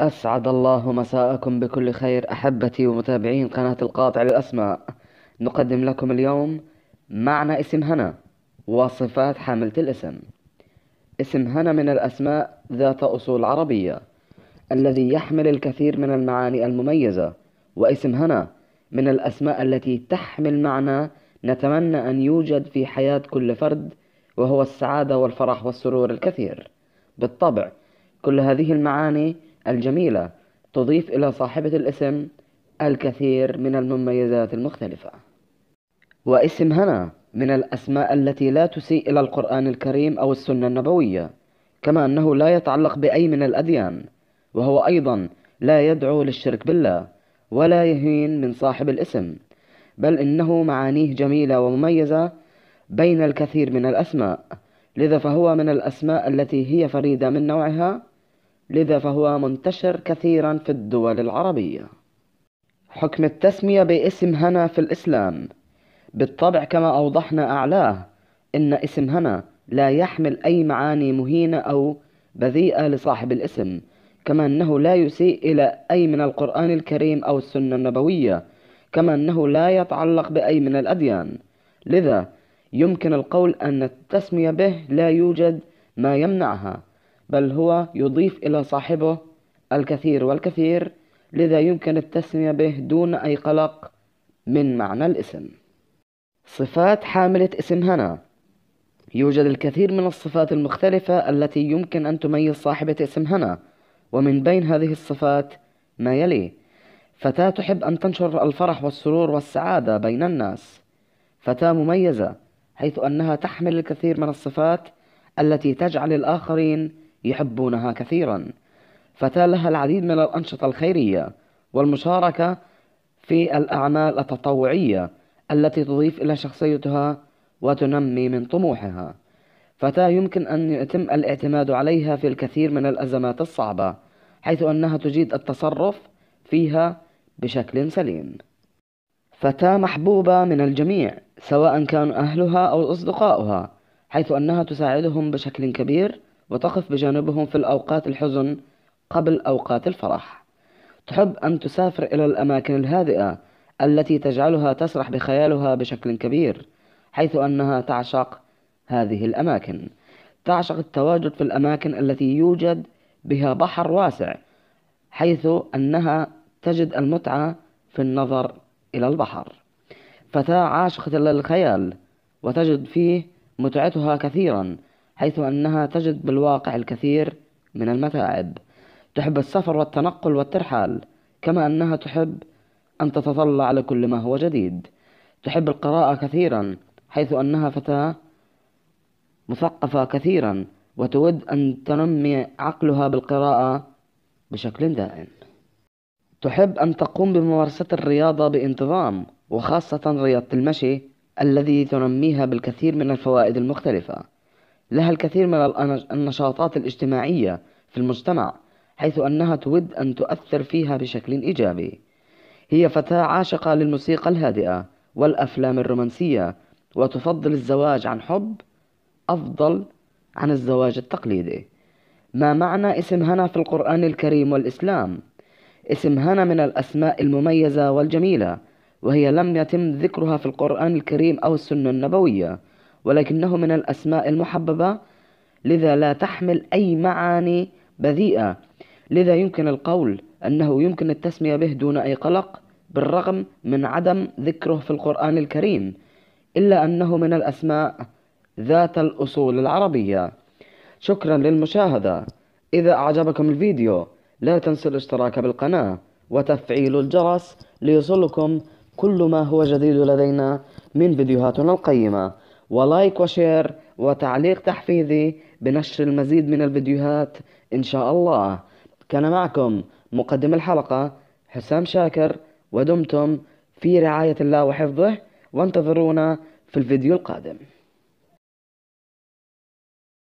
أسعد الله مساءكم بكل خير أحبتي ومتابعين قناة القاطع للأسماء نقدم لكم اليوم معنى اسم هنا وصفات حاملة الاسم اسم هنا من الأسماء ذات أصول عربية الذي يحمل الكثير من المعاني المميزة واسم هنا من الأسماء التي تحمل معنى نتمنى أن يوجد في حياة كل فرد وهو السعادة والفرح والسرور الكثير بالطبع كل هذه المعاني الجميلة تضيف إلى صاحبة الاسم الكثير من المميزات المختلفة واسم هنا من الأسماء التي لا تسيء إلى القرآن الكريم أو السنة النبوية كما أنه لا يتعلق بأي من الأديان وهو أيضا لا يدعو للشرك بالله ولا يهين من صاحب الاسم بل إنه معانيه جميلة ومميزة بين الكثير من الأسماء لذا فهو من الأسماء التي هي فريدة من نوعها لذا فهو منتشر كثيرا في الدول العربية حكم التسمية باسم هنا في الإسلام بالطبع كما أوضحنا أعلاه إن اسم هنا لا يحمل أي معاني مهينة أو بذيئة لصاحب الاسم كما أنه لا يسيء إلى أي من القرآن الكريم أو السنة النبوية كما أنه لا يتعلق بأي من الأديان لذا يمكن القول أن التسمية به لا يوجد ما يمنعها بل هو يضيف إلى صاحبه الكثير والكثير لذا يمكن التسمية به دون أي قلق من معنى الاسم صفات حاملة اسم هنا يوجد الكثير من الصفات المختلفة التي يمكن أن تميز صاحبة اسم هنا ومن بين هذه الصفات ما يلي فتاة تحب أن تنشر الفرح والسرور والسعادة بين الناس فتاة مميزة حيث أنها تحمل الكثير من الصفات التي تجعل الآخرين يحبونها كثيرا فتالها العديد من الأنشطة الخيرية والمشاركة في الأعمال التطوعية التي تضيف إلى شخصيتها وتنمي من طموحها فتاة يمكن أن يتم الاعتماد عليها في الكثير من الأزمات الصعبة حيث أنها تجيد التصرف فيها بشكل سليم فتاة محبوبة من الجميع سواء كان أهلها أو أصدقاؤها حيث أنها تساعدهم بشكل كبير وتقف بجانبهم في الأوقات الحزن قبل أوقات الفرح تحب أن تسافر إلى الأماكن الهادئة التي تجعلها تسرح بخيالها بشكل كبير حيث أنها تعشق هذه الأماكن تعشق التواجد في الأماكن التي يوجد بها بحر واسع حيث أنها تجد المتعة في النظر إلى البحر فتاة عاشقة للخيال وتجد فيه متعتها كثيرا حيث أنها تجد بالواقع الكثير من المتاعب تحب السفر والتنقل والترحال كما أنها تحب أن تتطلع لكل ما هو جديد تحب القراءة كثيرا حيث أنها فتاة مثقفة كثيرا وتود أن تنمي عقلها بالقراءة بشكل دائم تحب أن تقوم بممارسة الرياضة بانتظام وخاصة رياضة المشي الذي تنميها بالكثير من الفوائد المختلفة لها الكثير من النشاطات الاجتماعية في المجتمع حيث أنها تود أن تؤثر فيها بشكل إيجابي هي فتاة عاشقة للموسيقى الهادئة والأفلام الرومانسية وتفضل الزواج عن حب أفضل عن الزواج التقليدي ما معنى اسم هنا في القرآن الكريم والإسلام؟ اسم هنا من الأسماء المميزة والجميلة وهي لم يتم ذكرها في القرآن الكريم أو السنة النبوية ولكنه من الأسماء المحببة لذا لا تحمل أي معاني بذيئة لذا يمكن القول أنه يمكن التسمية به دون أي قلق بالرغم من عدم ذكره في القرآن الكريم إلا أنه من الأسماء ذات الأصول العربية شكرا للمشاهدة إذا أعجبكم الفيديو لا تنسوا الاشتراك بالقناة وتفعيل الجرس ليصلكم كل ما هو جديد لدينا من فيديوهاتنا القيمة ولايك وشير وتعليق تحفيزي بنشر المزيد من الفيديوهات إن شاء الله كان معكم مقدم الحلقة حسام شاكر ودمتم في رعاية الله وحفظه وانتظرونا في الفيديو القادم